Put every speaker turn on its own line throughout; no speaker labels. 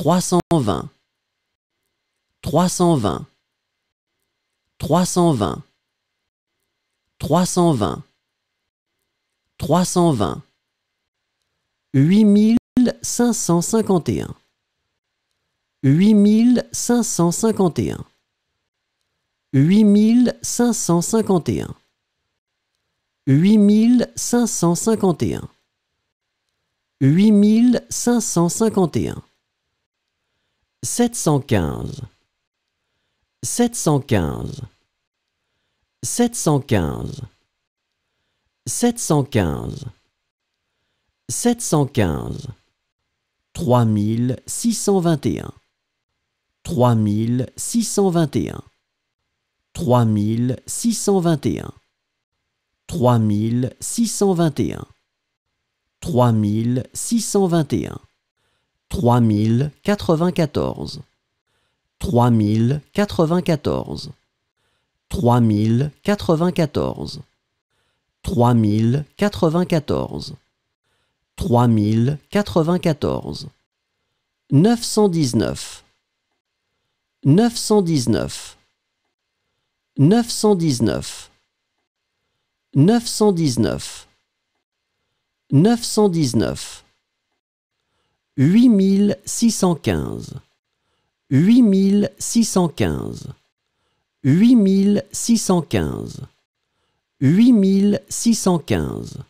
320 320 320 320 320 8551 8551 8551 8551 8551 715 715 715 715 715 3621 3621 3621 3621 3621 Trois mille quatre-vingt-quatorze. Trois mille quatre-vingt-quatorze. Trois mille quatre-vingt-quatorze. Trois mille quatre-vingt-quatorze. Trois mille quatre-vingt-quatorze. Neuf cent dix-neuf. Neuf cent dix-neuf. Neuf cent dix-neuf. Neuf cent dix-neuf. Neuf cent dix-neuf. 8615 8615 8615 8615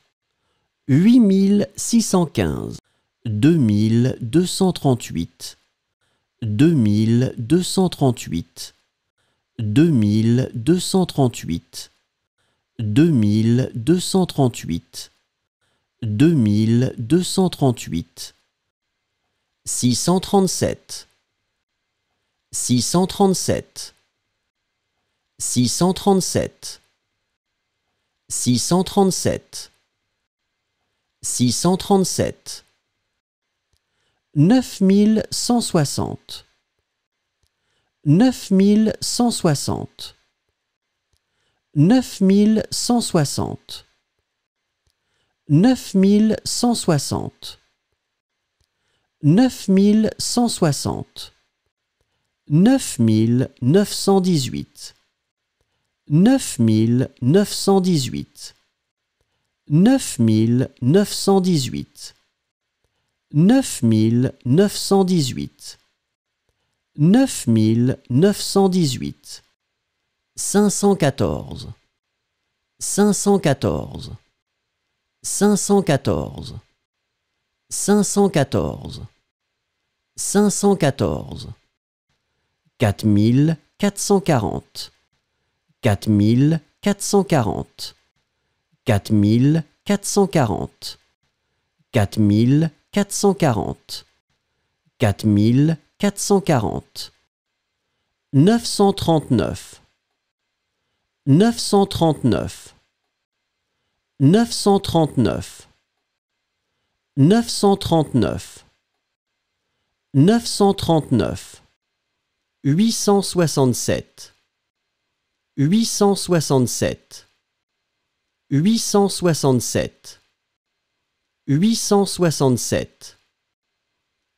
8615 2238 2238 2238 2238 2238 637 637 637 637 637 9160 9160 9160 9160 9160 9918 9918 9918 9918 9918 514 514 514 514 514 4440 4440 4440 4440 4440 939 939 939 939 939 867 867 867 867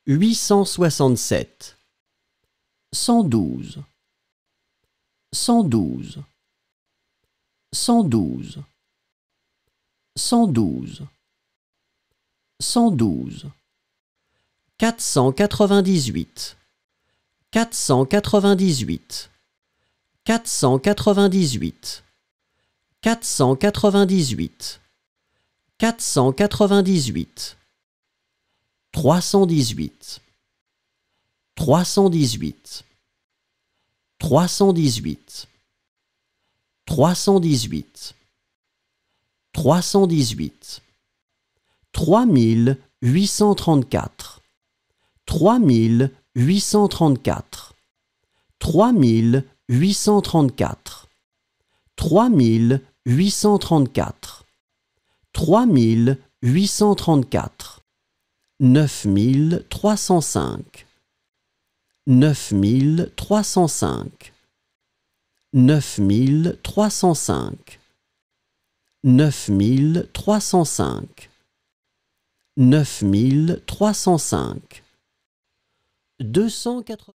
867 112 112 112 112 112 498 498 498 498 498 318 318 318 318 318 3834 3834 3834 3834 3834 9305 9305 9305 9305 9305. 280